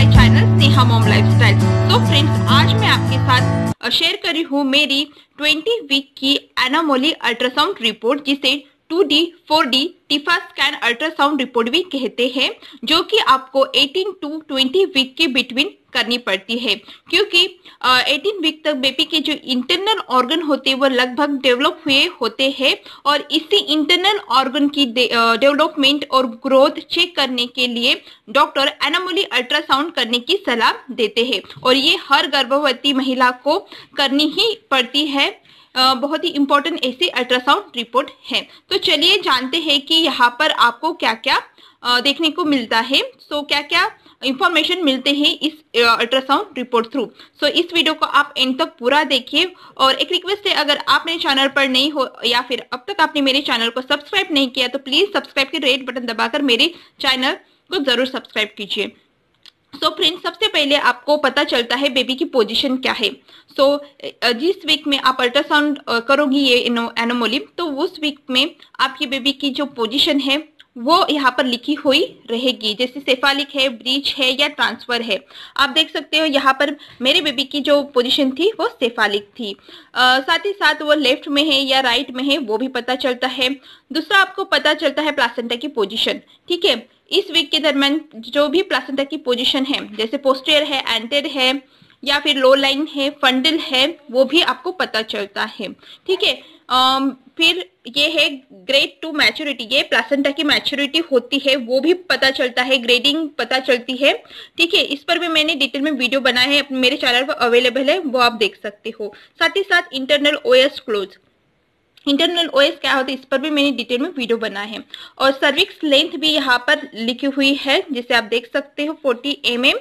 my channel Sneha mom lifestyle तो friends आज मैं आपके साथ शेयर करी हूँ मेरी 20 वीक की एनामोली अल्ट्रासाउंड रिपोर्ट जिसे two D four D TIFFA scan ultrasound report भी कहते हैं जो कि आपको 18 टू 20 वीक के बिटवीन करनी पड़ती है क्योंकि आ, 18 वीक तक बेबी के जो इंटरनल ऑर्गन होते हैं वो लगभग डेवलप हुए होते हैं और इसी इंटरनल ऑर्गन की डेवलपमेंट और ग्रोथ चेक करने के लिए डॉक्टर एनामोली अल्ट्रासाउंड करने की सलाह देते हैं और ये हर गर्भवती महिला को करनी ही पड़ती है बहुत ही इंपॉर्टेंट ऐसी अल्ट्रासाउंड रिपोर्ट है तो चलिए जानते हैं कि यहाँ पर आपको क्या क्या देखने को मिलता है सो क्या क्या इंफॉर्मेशन मिलते हैं इस अल्ट्रासाउंड रिपोर्ट थ्रू सो इस वीडियो को आप एंड तक पूरा देखिए और एक रिक्वेस्ट है अगर आप मेरे चैनल पर नहीं हो या फिर अब तक आपने मेरे चैनल को सब्सक्राइब नहीं किया तो प्लीज़ सब्सक्राइब के रेड बटन दबाकर मेरे चैनल को ज़रूर सब्सक्राइब कीजिए सो so फ्रेंड्स सबसे पहले आपको पता चलता है बेबी की पोजीशन क्या है सो so, जिस वीक में आप अल्ट्रासाउंड करोगी ये एनोमोली तो उस वीक में आपकी बेबी की जो पोजीशन है वो यहाँ पर लिखी हुई रहेगी जैसे सेफालिक है ब्रीच है या ट्रांसफर है आप देख सकते हो यहाँ पर मेरे बेबी की जो पोजीशन थी वो सेफालिक थी आ, साथ ही साथ वो लेफ्ट में है या राइट में है वो भी पता चलता है दूसरा आपको पता चलता है प्लासेंटा की पोजीशन ठीक है इस वीक के दरमियान जो भी प्लासेंटा की पोजीशन है जैसे पोस्टियर है एंटेड है या फिर लो लाइन है फंडल है वो भी आपको पता चलता है ठीक है फिर ये है ग्रेड टू मैच्योरिटी ये प्लासेंटा की मैच्योरिटी होती है वो भी पता चलता है ग्रेडिंग पता चलती है ठीक है इस पर भी मैंने डिटेल में वीडियो बनाया है मेरे चैनल पर अवेलेबल है वो आप देख सकते हो साथ ही साथ internal OS close internal OS क्या होता है इस पर भी मैंने डिटेल में वीडियो बना है और सर्विक्स लेंथ भी यहाँ पर लिखी हुई है जिसे आप देख सकते हो 40 एम एम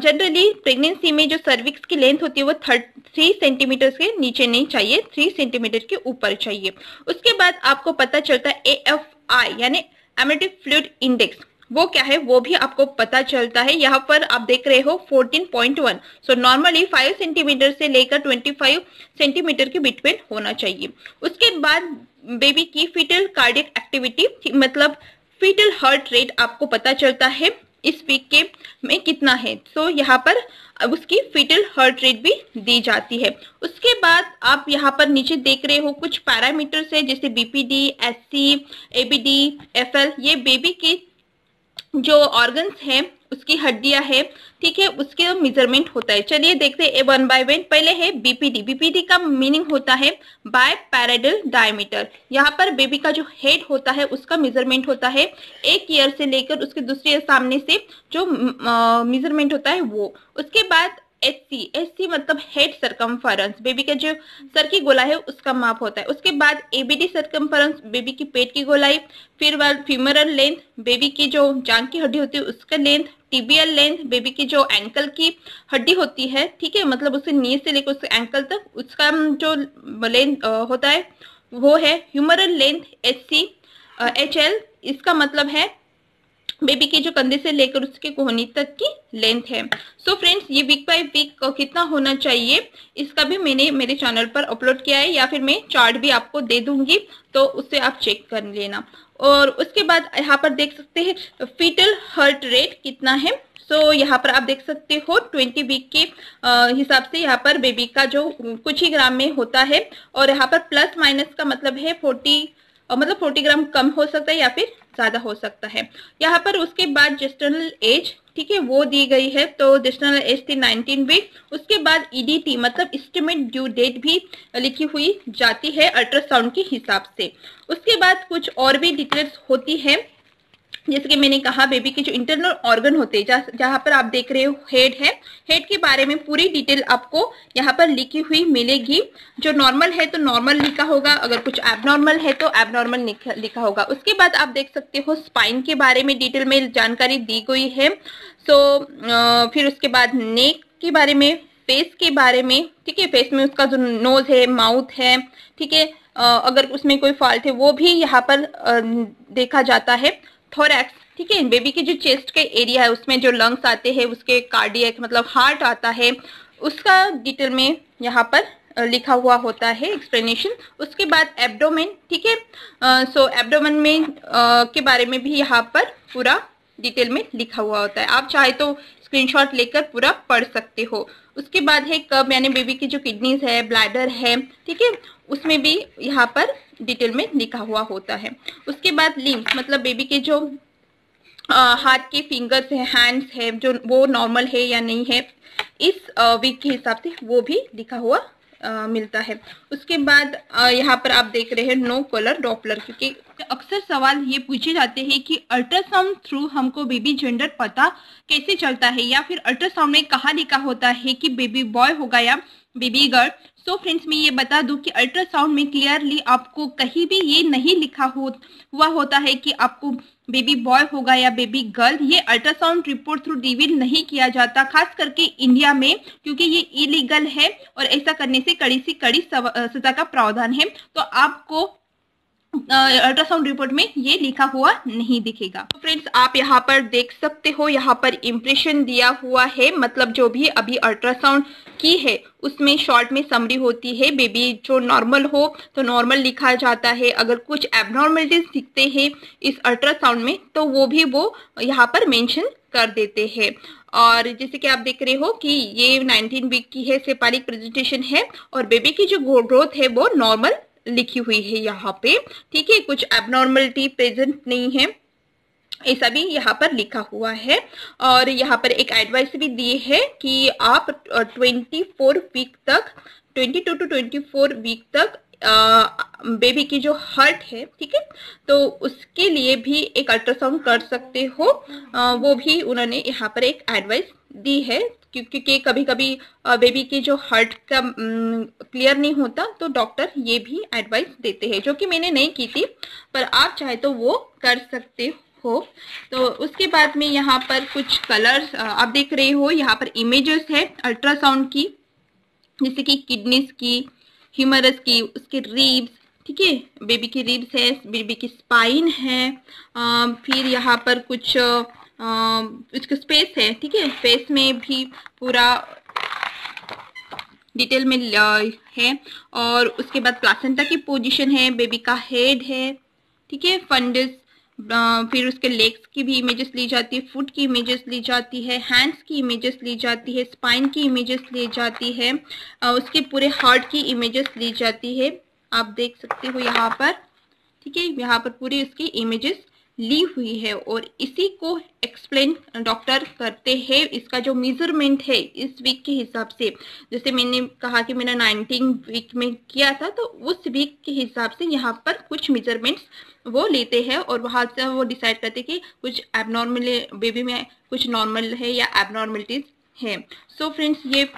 जनरली प्रेगनेंसी में जो सर्विक्स की लेंथ होती है वो थर्ट थ्री सेंटीमीटर के नीचे नहीं चाहिए थ्री सेंटीमीटर के ऊपर चाहिए उसके बाद आपको पता चलता है ए एफ आई यानी एमेटिक फ्लूड इंडेक्स वो क्या है वो भी आपको पता चलता है यहाँ पर आप देख रहे हो 14.1 पॉइंट सो नॉर्मली 5 सेंटीमीटर से लेकर 25 सेंटीमीटर के बिटवीन होना चाहिए उसके बाद बेबी की फिटल कार्डिक एक्टिविटी मतलब फिटल हार्ट रेट आपको पता चलता है इस वीक के में कितना है सो so, यहाँ पर उसकी फिटल हार्ट रेट भी दी जाती है उसके बाद आप यहाँ पर नीचे देख रहे हो कुछ पैरामीटर्स है जैसे बीपीडी एससी एबीडी एफएल ये बेबी के जो ऑर्गन्स हैं उसकी हड्डियां है ठीक है उसके मेजरमेंट होता है चलिए देखते हैं वन बाय वन पहले है बीपीडी बीपीडी का मीनिंग होता है बाय पैराडल डायमीटर यहाँ पर बेबी का जो हेड होता है उसका मेजरमेंट होता है एक ईयर से लेकर उसके दूसरे सामने से जो मेजरमेंट होता है वो उसके बाद एच सी एच सी मतलब हेड सरकमफरेंस बेबी का जो सर की गोला है उसका माप होता है उसके बाद एबीडी सरकमफरेंस बेबी की पेट की गोलाई फिर बाद फ्यूमरल लेंथ बेबी की जो जांग की हड्डी होती है उसका लेंथ टीबीएल लेंथ बेबी की जो एंकल की हड्डी होती है ठीक है मतलब उसे नी से लेकर उसके एंकल तक उसका जो लेंथ होता है वो है humeral length S C H L इसका मतलब है बेबी के जो कंधे से लेकर उसके कोहनी तक की लेंथ है सो so फ्रेंड्स ये वीक बाय वीक कितना होना चाहिए इसका भी मैंने मेरे चैनल पर अपलोड किया है या फिर मैं चार्ट भी आपको दे दूंगी तो उससे आप चेक कर लेना और उसके बाद यहाँ पर देख सकते हैं फीटल हर्ट रेट कितना है सो so, यहाँ पर आप देख सकते हो 20 वीक के हिसाब से यहाँ पर बेबी का जो कुछ ही ग्राम में होता है और यहाँ पर प्लस माइनस का मतलब है फोर्टी मतलब 40 ग्राम कम हो सकता है या फिर ज्यादा हो सकता है यहाँ पर उसके बाद जिस्टर्नल एज ठीक है वो दी गई है तो जिस्टर्नल एज थी 19 वीक उसके बाद ईडीटी e मतलब इस्टिमेट ड्यू डेट भी लिखी हुई जाती है अल्ट्रासाउंड के हिसाब से उसके बाद कुछ और भी डिटेल्स होती है जैसे कि मैंने कहा बेबी के जो इंटरनल ऑर्गन होते हैं जहाँ पर आप देख रहे हो हेड है हेड के बारे में पूरी डिटेल आपको यहाँ पर लिखी हुई मिलेगी जो नॉर्मल है तो नॉर्मल लिखा होगा अगर कुछ एबनॉर्मल है तो एबनॉर्मल लिखा होगा उसके बाद आप देख सकते हो स्पाइन के बारे में डिटेल में जानकारी दी गई है सो so, फिर उसके बाद नेक के बारे में फेस के बारे में ठीक है फेस में उसका जो नोज है माउथ है ठीक है अगर उसमें कोई फॉल्ट है वो भी यहाँ पर देखा जाता है थोरैक्स ठीक है बेबी के जो चेस्ट का एरिया है उसमें जो लंग्स आते हैं उसके कार्डियक मतलब हार्ट आता है उसका डिटेल में यहाँ पर लिखा हुआ होता है एक्सप्लेनेशन उसके बाद एब्डोमेन ठीक है सो एब्डोमेन में आ, के बारे में भी यहाँ पर पूरा डिटेल में लिखा हुआ होता है आप चाहे तो स्क्रीनशॉट लेकर पूरा पढ़ सकते हो उसके बाद है कब यानी बेबी की जो किडनीज है ब्लैडर है ठीक है उसमें भी यहाँ पर डिटेल में लिखा हुआ होता है उसके बाद लिम्स मतलब बेबी के जो आ, हाथ के फिंगर्स है हैंड्स है जो वो नॉर्मल है या नहीं है इस वीक के हिसाब से वो भी लिखा हुआ आ, मिलता है उसके बाद आ, यहाँ पर आप देख रहे हैं नो कलर डॉपलर क्योंकि अक्सर सवाल ये पूछे जाते हैं कि अल्ट्रासाउंड थ्रू हमको बेबी जेंडर पता कैसे चलता है या फिर अल्ट्रासाउंड में कहा लिखा होता है कि बेबी बॉय होगा या बीबीगढ़ सो फ्रेंड्स मैं ये बता दूं कि अल्ट्रासाउंड में क्लियरली आपको कहीं भी ये नहीं लिखा हो हुआ होता है कि आपको बेबी बॉय होगा या बेबी गर्ल ये अल्ट्रासाउंड रिपोर्ट थ्रू रिवील नहीं किया जाता खास करके इंडिया में क्योंकि ये इलीगल है और ऐसा करने से कड़ी से कड़ी सजा का प्रावधान है तो आपको अल्ट्रासाउंड रिपोर्ट में ये लिखा हुआ नहीं दिखेगा फ्रेंड्स तो आप यहाँ पर देख सकते हो यहाँ पर इम्प्रेशन दिया हुआ है मतलब जो भी अभी अल्ट्रासाउंड की है उसमें शॉर्ट में समरी होती है बेबी जो नॉर्मल हो तो नॉर्मल लिखा जाता है अगर कुछ एबनॉर्मलिटीज दिखते हैं इस अल्ट्रासाउंड में तो वो भी वो यहाँ पर मैंशन कर देते हैं और जैसे कि आप देख रहे हो कि ये 19 वीक की है सेपालिक प्रेजेंटेशन है और बेबी की जो ग्रोथ है वो नॉर्मल लिखी हुई है यहाँ पे ठीक है कुछ एबनॉर्मलिटी प्रेजेंट नहीं है ऐसा भी यहाँ पर लिखा हुआ है और यहाँ पर एक एडवाइस भी दी है कि आप 24 वीक तक 22 टू 24 वीक तक बेबी की जो हार्ट है ठीक है तो उसके लिए भी एक अल्ट्रासाउंड कर सकते हो आ, वो भी उन्होंने यहाँ पर एक एडवाइस दी है क्योंकि कभी कभी बेबी की जो हार्ट का क्लियर नहीं होता तो डॉक्टर ये भी एडवाइस देते हैं जो कि मैंने नहीं की थी पर आप चाहे तो वो कर सकते हो तो उसके बाद में यहाँ पर कुछ कलर्स आप देख रहे हो यहाँ पर इमेजेस है अल्ट्रासाउंड की जैसे कि किडनीज की ह्यूमरस की उसके रीब्स ठीक है बेबी की रिब्स है बेबी की स्पाइन है आ, फिर यहाँ पर कुछ स्पेस है ठीक है स्पेस में भी पूरा डिटेल में है और उसके बाद प्लासेंटा की पोजीशन है बेबी का हेड है ठीक है फंडस फिर उसके लेग्स की भी इमेजेस ली जाती है फुट की इमेजेस ली जाती है हैंड्स की इमेजेस ली जाती है स्पाइन की इमेजेस ली जाती है उसके पूरे हार्ट की इमेजेस ली जाती है आप देख सकते हो यहाँ पर ठीक है यहाँ पर पूरी उसकी इमेजेस ली हुई है और इसी को एक्सप्लेन डॉक्टर करते हैं इसका जो मेजरमेंट है इस वीक के हिसाब से जैसे मैंने कहा कि मैंने नाइनटीन वीक में किया था तो उस वीक के हिसाब से यहाँ पर कुछ मेजरमेंट्स वो लेते हैं और वहाँ से वो डिसाइड करते हैं कि कुछ एबनॉर्मल बेबी में कुछ नॉर्मल है या एबनॉर्मलिटीज है सो so फ्रेंड्स ये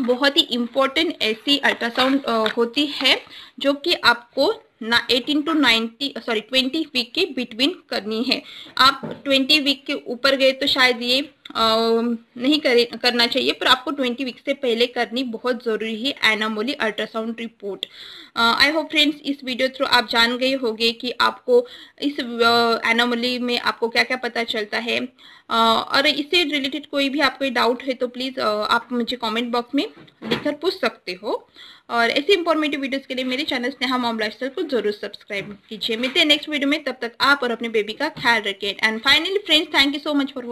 बहुत ही इम्पोर्टेंट ऐसी अल्ट्रासाउंड होती है जो कि आपको eighteen to ninety sorry twenty week के बिटवीन करनी है आप ट्वेंटी वीक के ऊपर गए तो शायद ये नहीं करे, करना चाहिए पर आपको 20 वीक से पहले करनी बहुत ज़रूरी है anomaly ultrasound report I hope friends इस वीडियो थ्रू आप जान गए होंगे कि आपको इस एनामोली में आपको क्या क्या पता चलता है uh, और इससे रिलेटेड कोई भी आपको डाउट है तो प्लीज़ uh, आप मुझे कमेंट बॉक्स में लिखकर पूछ सकते हो और ऐसी इंफॉर्मेटिव वीडियोस के लिए मेरे चैनल स्नेहा मॉम लाइफस्टाइल को जरूर सब्सक्राइब कीजिए मिलते हैं नेक्स्ट वीडियो में तब तक आप और अपने बेबी का ख्याल रखें and finally friends thank you so much for